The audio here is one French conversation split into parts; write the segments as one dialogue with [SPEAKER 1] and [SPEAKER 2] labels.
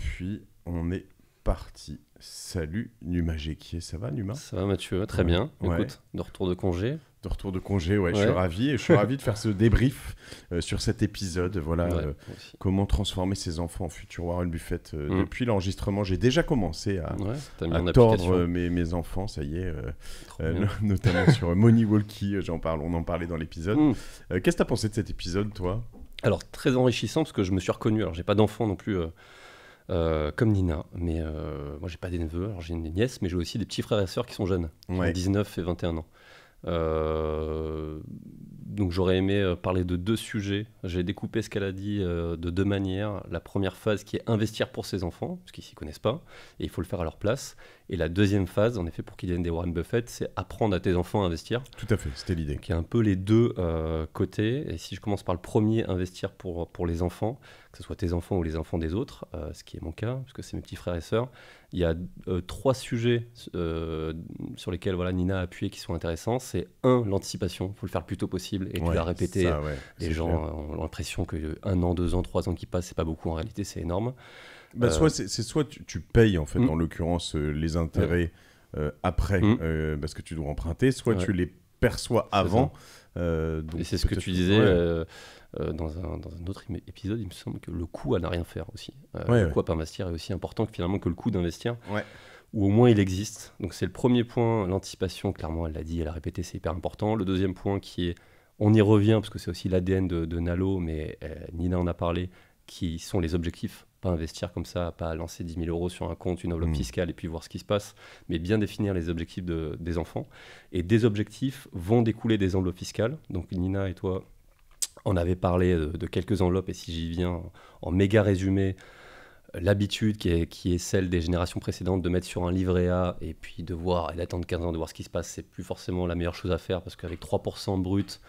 [SPEAKER 1] puis on est parti. Salut Numa Géquier, ça va Numa Ça va Mathieu, très bien. Écoute, de retour de congé. De retour de congé, ouais, je suis ravi je suis ravi de faire ce débrief euh, sur cet épisode. Voilà, euh, comment transformer ses enfants en futur Warren Buffett. Euh, mm. Depuis l'enregistrement, j'ai déjà commencé à, tordre mes, enfants, ça y est, notamment sur Money Walkie, j'en parle, on en parlait dans l'épisode. Mm.
[SPEAKER 2] Qu'est-ce que tu as pensé de cet épisode, toi Alors, très enrichissant parce que je me suis reconnu. Alors, j'ai pas d'enfants non plus euh, comme Nina. Mais euh, moi, j'ai pas des neveux, alors j'ai une nièce mais j'ai aussi des petits frères et sœurs qui sont jeunes, 19 et 21 ans. Euh, donc j'aurais aimé euh, parler de deux sujets. J'ai découpé ce qu'elle a dit euh, de deux manières. La première phase qui est investir pour ses enfants, parce qu'ils ne s'y connaissent pas, et il faut le faire à leur place. Et la deuxième phase, en effet, pour qu'ils deviennent des Warren Buffett, c'est apprendre à tes enfants à investir. Tout à fait, c'était l'idée. Qui a un peu les deux euh, côtés. Et si je commence par le premier, investir pour, pour les enfants, que ce soit tes enfants ou les enfants des autres, ce qui est mon cas, parce que c'est mes petits frères et sœurs, il y a trois sujets sur lesquels voilà, Nina a appuyé qui sont intéressants. C'est un, l'anticipation, il faut le faire le plus tôt possible et tu l'as répété. les gens ont l'impression que un an, deux ans, trois ans qui passent, c'est pas beaucoup. En réalité, c'est énorme. Bah, euh, soit c'est, soit tu, payes en fait, mm. l'occurrence, euh, les intérêts euh, après mm. parce que tu dois emprunter, soit tu les perçois avant. Donc et c'est ce que tu disais. dans, un, dans, un, autre épisode, il me semble que le coût à ne rien faire aussi. pourquoi le coût à pas investir est aussi important que finalement que le coût d'investir. Ou au moins il existe. Donc c'est le premier point, l'anticipation, clairement elle l'a dit, elle a répété, c'est hyper important. Le deuxième point qui est on y revient parce que c'est aussi l'ADN de, Nalo, mais euh, Nina en a parlé, qui sont les objectifs. Pas investir comme ça, pas lancer 10 000 euros sur un compte, une enveloppe mm. fiscale et puis voir ce qui se passe, mais bien définir les objectifs des enfants. Et des objectifs vont découler des enveloppes fiscales. Donc Nina et toi, on avait parlé de, quelques enveloppes, et si j'y viens en méga résumé, l'habitude qui est, celle des générations précédentes de mettre sur un livret A et puis de voir et d'attendre 15 ans de voir ce qui se passe, c'est plus forcément la meilleure chose à faire parce qu'avec 3% brut,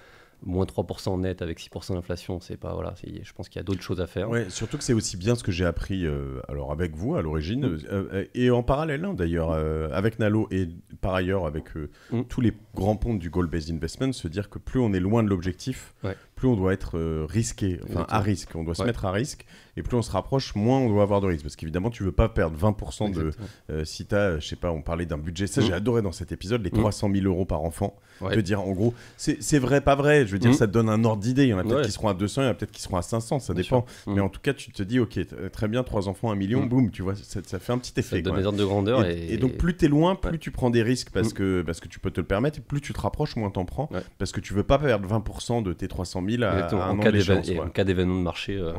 [SPEAKER 2] moins 3% net avec 6% d'inflation, c'est pas voilà, je pense qu'il y a d'autres choses à faire.
[SPEAKER 1] surtout que c'est aussi bien ce que j'ai appris euh, alors avec vous à l'origine mm. euh, euh, et en parallèle hein, d'ailleurs avec Nalo et par ailleurs avec mm. tous les grands ponts du goal based investment, se dire que plus on est loin de l'objectif, ouais plus on doit être euh, risqué, enfin à risque. On doit se mettre à risque et plus on se rapproche, moins on doit avoir de risque. Parce qu'évidemment, tu veux pas perdre 20% de. Euh, si tu as, euh, je sais pas, on parlait d'un budget, ça mm. j'ai adoré dans cet épisode, les 300 mm. 000 euros par enfant. je Te dire en gros, c'est vrai, pas vrai. Je veux dire, mm. ça te donne un ordre d'idée. Il y en a peut-être qui seront à 200, il y en a peut-être qui seront à 500, ça dépend. Mais en tout cas, tu te dis, ok, très bien, trois enfants, un million, boum, tu vois, ça, fait un petit effet. Ça donne de grandeur. Et, donc, plus tu es loin, plus tu prends des risques parce, que, parce que tu peux te le permettre, plus tu te rapproches, moins t'en prends. Parce que tu veux pas perdre 20% de tes
[SPEAKER 2] 300 000 en, cas d'événement de marché euh,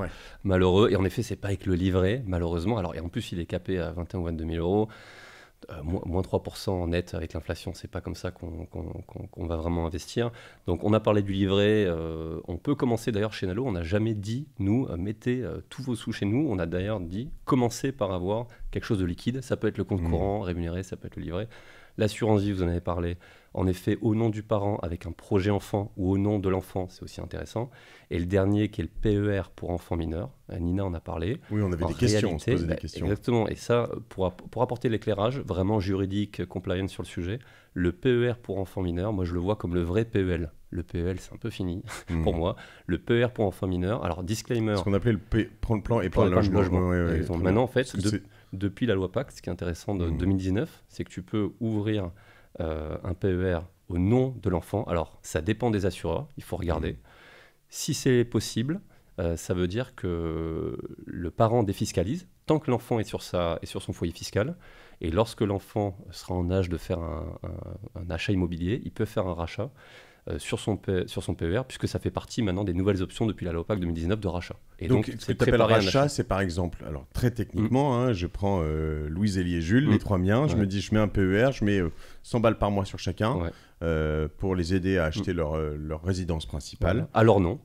[SPEAKER 2] malheureux. Et en effet, c'est pas avec le livret, malheureusement. Alors, et en plus, il est capé à 21 ou 22 000 euros. Euh, moins 3% net avec l'inflation, c'est pas comme ça qu'on va vraiment investir. Donc on a parlé du livret, euh, on peut commencer d'ailleurs chez Nalo, on n'a jamais dit, nous, mettez tous vos sous chez nous, on a d'ailleurs dit, commencez par avoir quelque chose de liquide, ça peut être le compte mmh. courant rémunéré, ça peut être le livret. L'assurance vie, vous en avez parlé, en effet, au nom du parent avec un projet enfant ou au nom de l'enfant, c'est aussi intéressant. Et le dernier qui est le PER pour enfants mineurs, Nina en a parlé. Oui, on avait des, questions, on se posait des bah, questions. Exactement, et ça, pour, apporter l'éclairage vraiment juridique, compliant sur le sujet, le PER pour enfants mineurs, moi je le vois comme le vrai PEL. Le PEL, c'est un peu fini pour hmm. moi. Le PER pour enfants mineurs, alors disclaimer. Ce qu'on appelait le
[SPEAKER 1] P... prendre le plan et prendre le logement. maintenant, en fait,
[SPEAKER 2] depuis la loi Pacte, ce qui est intéressant de 2019, hmm. c'est que tu peux ouvrir euh, un PER au nom de l'enfant. Alors, ça dépend des assureurs, il faut regarder. Mmh. Si c'est possible, euh, ça veut dire que le parent défiscalise tant que l'enfant est, sur sur son foyer fiscal. Et lorsque l'enfant sera en âge de faire un achat immobilier, il peut faire un rachat. Euh, sur, son sur son PER, puisque ça fait partie maintenant des nouvelles options depuis la loi 2019 de rachat. Et donc, ce que tu rachat, c'est par exemple, alors
[SPEAKER 1] très techniquement, mm. hein, je prends euh, Louise, Elie et Jules, mm. les trois miens, je me dis, je mets un PER, je mets 100 euh, balles par mois sur chacun. pour les aider à acheter mm. leur, résidence principale. à leur nom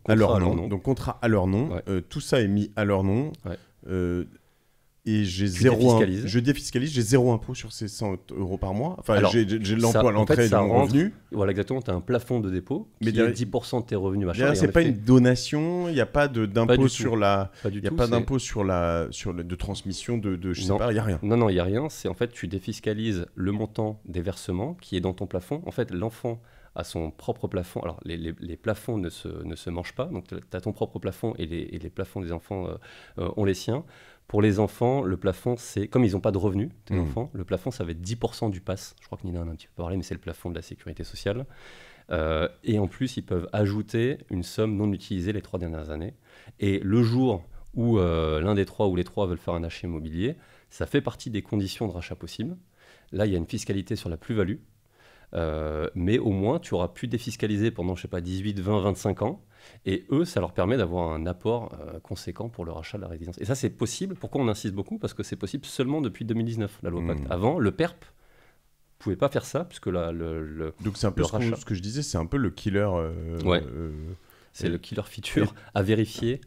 [SPEAKER 1] Donc contrat à leur nom. tout ça est mis à leur nom
[SPEAKER 2] et j'ai zéro je
[SPEAKER 1] défiscalise j'ai zéro impôt sur ces 100 euros par mois enfin j'ai l'emploi l'entrée de mon revenu
[SPEAKER 2] voilà exactement tu as un plafond de dépôt mais qui est 10% de tes revenus machin c'est pas une
[SPEAKER 1] donation il n'y a
[SPEAKER 2] pas d'impôt sur la il y a pas d'impôt sur la sur de transmission de, de je sais pas il y a rien non non il y a rien c'est en fait tu défiscalises le montant des versements qui est dans ton plafond en fait l'enfant à son propre plafond. Alors, les, les, plafonds ne se, ne se mangent pas, donc tu as ton propre plafond et les, les plafonds des enfants euh, euh, ont les siens. Pour les enfants, le plafond, c'est comme ils n'ont pas de revenus, tes mmh. enfants, le plafond, ça va être 10% du pass. Je crois que Nina en a un petit peu parlé, mais c'est le plafond de la sécurité sociale. Euh, et en plus, ils peuvent ajouter une somme non utilisée les trois dernières années. Et le jour où l'un des trois ou les trois veulent faire un achat immobilier, ça fait partie des conditions de rachat possible. Là, il y a une fiscalité sur la plus-value euh, mais au moins, tu auras pu défiscaliser pendant, je sais pas, 18, 20, 25 ans. Et eux, ça leur permet d'avoir un apport euh, conséquent pour le rachat de la résidence. Et ça, c'est possible. Pourquoi on insiste beaucoup Parce que c'est possible seulement depuis 2019, la loi Pacte. Hmm. Avant, le PERP e pouvait pas faire ça, puisque la, le, Donc c'est un peu ce, que je disais, c'est un peu le killer... Euh, c'est le killer feature à vérifier.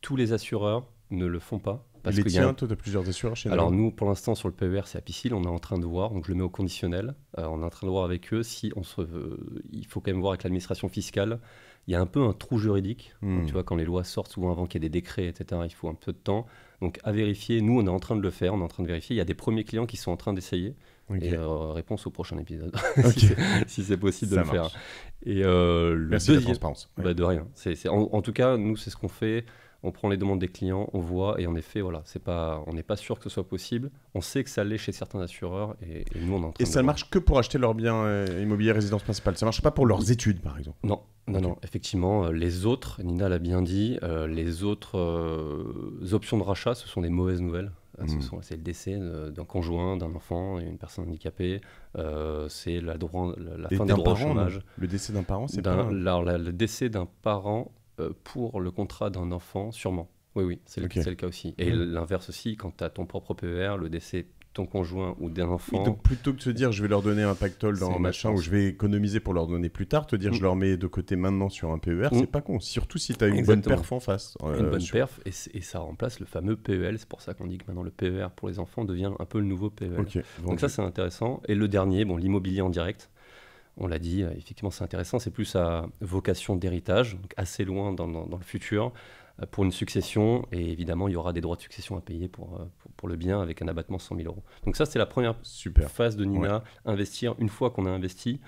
[SPEAKER 2] Tous les assureurs ne le font pas parce les que tu as plusieurs assureurs Alors, nous, pour l'instant, sur le PER, c'est à Piscille, on est en train de voir, donc je le mets au conditionnel. Euh, on est en train de voir avec eux si on se. il faut quand même voir avec l'administration fiscale. Il y a un peu un trou juridique. Hmm. tu vois, quand les lois sortent, souvent avant qu'il y ait des décrets, etc., il faut un peu de temps. Donc, à vérifier. Nous, on est en train de le faire, on est en train de vérifier. Il y a des premiers clients qui sont en train d'essayer. Et euh, réponse au prochain épisode, si c'est possible de le faire. Et euh, Merci de la transparence. Bah, de rien. en, tout cas, nous, c'est ce qu'on fait on prend les demandes des clients, on voit, et en effet, voilà, c'est pas, on n'est pas sûr que ce soit possible. On sait que ça l'est chez certains assureurs, et, nous, on en train Et ça ne marche que pour acheter leurs bien immobilier euh, immobiliers résidence principale. Ça ne marche pas pour leurs études, par exemple. Non, non, non. Effectivement, euh, les autres, Nina l'a bien dit, euh, les autres options de rachat, ce sont des mauvaises nouvelles. Hmm. C'est le décès d'un conjoint, d'un enfant, d'une personne handicapée. c'est la, la fin des Le décès d'un parent, c'est pas. le décès d'un parent, euh, pour le contrat d'un enfant, sûrement. Oui, oui, c'est le, cas aussi. Et l'inverse aussi, quand tu as ton propre PER, le décès ton conjoint ou d'un enfant. donc
[SPEAKER 1] plutôt que de se dire je vais leur donner un pactole dans un machin ou je vais économiser pour leur donner plus tard, te dire mm. je leur mets de côté maintenant sur un PER, mm. c'est pas con. Surtout si tu as une bonne perf en face. Euh, une bonne
[SPEAKER 2] perf et, ça remplace le fameux PER C'est pour ça qu'on dit que maintenant le PER pour les enfants devient un peu le nouveau PER donc ça c'est intéressant. Et le dernier, bon l'immobilier en direct on l'a dit, euh, effectivement, c'est intéressant. C'est plus à vocation d'héritage, donc assez loin dans, le futur, euh, pour une succession. Et évidemment, il y aura des droits de succession à payer pour, euh, le bien avec un abattement de 100 000 euros. Donc, ça, c'est la première Super. phase de Nina, investir une fois qu'on a investi.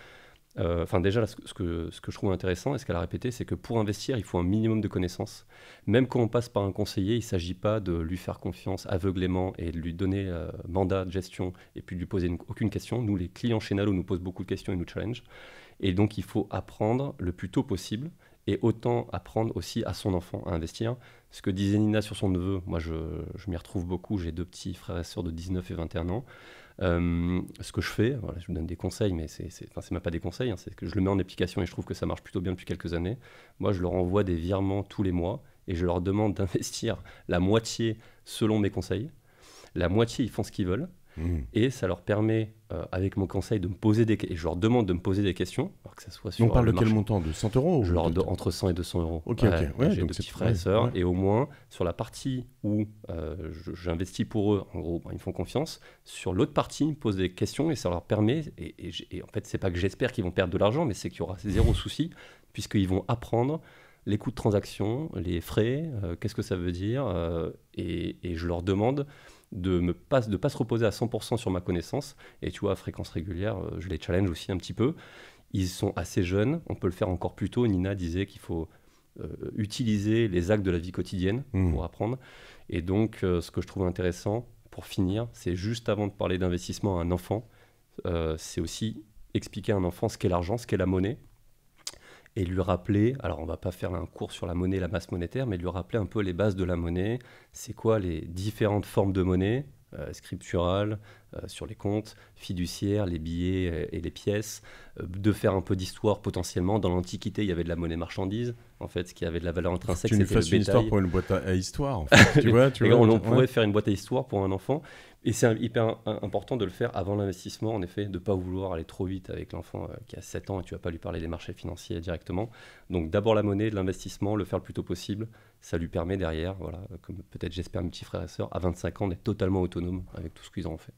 [SPEAKER 2] Euh, enfin, déjà, ce, que, je trouve intéressant, et ce qu'elle a répété, c'est que pour investir, il faut un minimum de connaissances. Même quand on passe par un conseiller, il ne s'agit pas de lui faire confiance aveuglément et de lui donner euh, mandat de gestion et puis de lui poser aucune question. Nous, les clients chez Nalo nous posent beaucoup de questions et nous challenge. Et donc, il faut apprendre le plus tôt possible et autant apprendre aussi à son enfant à investir. Ce que disait Nina sur son neveu, moi, je, je m'y retrouve beaucoup. J'ai deux petits frères et sœurs de 19 et 21 ans. Euh, ce que je fais, je vous donne des conseils, mais c'est, c'est même pas des conseils, hein, c'est que je le mets en application et je trouve que ça marche plutôt bien depuis quelques années. Moi, je leur envoie des virements tous les mois et je leur demande d'investir la moitié selon mes conseils. La moitié, ils font ce qu'ils veulent. Mm. Et ça leur permet, euh, avec mon conseil, de me poser des questions. Et je leur demande de me poser des questions, que ça soit sur. On parle de quel montant De 100 euros Entre 100 et 200 euros. Ok, ok. Ouais, J'ai deux petits frères et Et au moins, sur la partie où euh, j'investis pour eux, en gros, ben, ils me font confiance. Sur l'autre partie, ils me posent des questions et ça leur permet. Et, en fait, c'est pas que j'espère qu'ils vont perdre de l'argent, mais c'est qu'il y aura zéro souci, puisqu'ils vont apprendre les coûts de transaction, les frais, euh, qu'est-ce que ça veut dire. et je leur demande de ne pas, se reposer à 100% sur ma connaissance. Et tu vois, à fréquence régulière, euh, je les challenge aussi un petit peu. Ils sont assez jeunes, on peut le faire encore plus tôt. Nina disait qu'il faut euh, utiliser les actes de la vie quotidienne mmh. pour apprendre. Et donc, euh, ce que je trouve intéressant, pour finir, c'est juste avant de parler d'investissement à un enfant, c'est aussi expliquer à un enfant ce qu'est l'argent, ce qu'est la monnaie, et lui rappeler, alors on va pas faire un cours sur la monnaie, la masse monétaire, mais lui rappeler un peu les bases de la monnaie, c'est quoi les différentes formes de monnaie, euh, scripturales, euh, sur les comptes, fiduciaires, les billets euh, et les pièces, de faire un peu d'histoire potentiellement. Dans l'Antiquité, il y avait de la monnaie marchandise, en fait, ce qui avait de la valeur intrinsèque, c'était le bétail. une histoire pour une boîte à, histoire, tu vois, tu vois, on, pourrait faire une boîte à histoire pour un enfant, et c'est hyper important de le faire avant l'investissement, en effet, de ne pas vouloir aller trop vite avec l'enfant euh, qui a 7 ans et tu vas pas lui parler des marchés financiers directement. Donc d'abord la monnaie, l'investissement, le faire le plus tôt possible, ça lui permet derrière, voilà, comme peut-être j'espère mes petits frères et sœurs, à 25 ans, d'être totalement autonome avec tout ce qu'ils ont fait.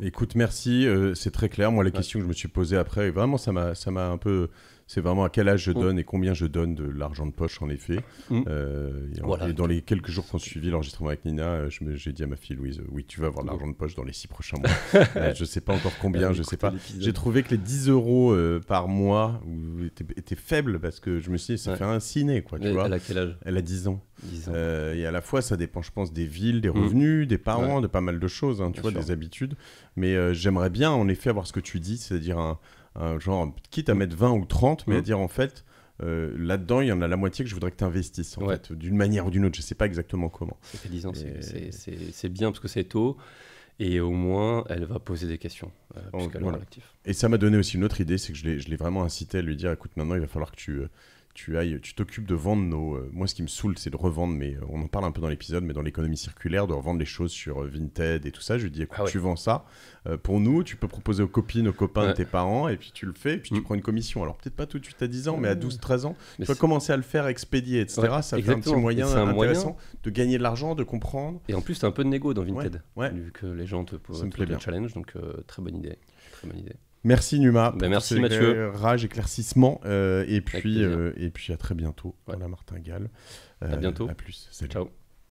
[SPEAKER 1] Écoute, merci, euh, c'est très clair. Moi, la questions question que je me suis posée après, vraiment, ça m'a un peu c'est vraiment à quel âge je mm. donne et combien je donne de l'argent de poche, en effet. Mm. Euh, dans les quelques jours qu'on suivi l'enregistrement avec Nina, euh, j'ai dit à ma fille Louise, euh, oui, tu vas avoir de l'argent de poche dans les six prochains mois. Je je sais pas encore combien, je sais pas. J'ai trouvé que les 10 euros par mois étaient, faibles parce que je me suis dit, ça fait un ciné, quoi. vois. Elle a quel âge Elle a 10 ans. et à la fois, ça dépend, je pense, des villes, des mm. revenus, des parents, de pas mal de choses, hein, tu vois, des habitudes. Mais j'aimerais bien, en effet, avoir ce que tu dis, c'est-à-dire un genre, quitte à mettre 20 ou 30, mais à mm. dire en fait, euh, là-dedans, il y en a la moitié que je voudrais que tu investisses, en fait, d'une manière ou d'une autre. Je ne sais pas exactement comment. Ça fait 10 ans,
[SPEAKER 2] c'est bien parce que c'est tôt. Et au moins, elle va poser des questions. Euh, oh,
[SPEAKER 1] Et ça m'a donné aussi une autre idée, c'est que je l'ai vraiment incité à lui dire, écoute, maintenant, il va falloir que tu, euh, tu ailles, tu t'occupes de vendre nos. Euh, moi, ce qui me saoule, c'est de revendre, mais euh, on en parle un peu dans l'épisode, mais dans l'économie circulaire, de revendre les choses sur euh, Vinted et tout ça. Je lui dis, écoute, ah tu vends ça pour nous, tu peux proposer aux copines, aux copains de tes parents, et puis tu le fais, et puis tu mm. prends une commission. Alors, peut-être pas tout de suite à 10 ans, mais à 12-13 mm. ans, tu vas commencer à le faire
[SPEAKER 2] expédier, etc. ça fait un petit moyen intéressant
[SPEAKER 1] de gagner de l'argent, de comprendre. Et en plus, c'est un peu de
[SPEAKER 2] négo dans Vinted, vu que les gens te, posent des challenge, donc très bonne idée. Très bonne idée. Merci Numa. Ben, merci Mathieu.
[SPEAKER 1] Rage, éclaircissement. Euh, et, puis, euh, et puis à très bientôt voilà. la Martingale. à bientôt. Euh, à plus. Ciao.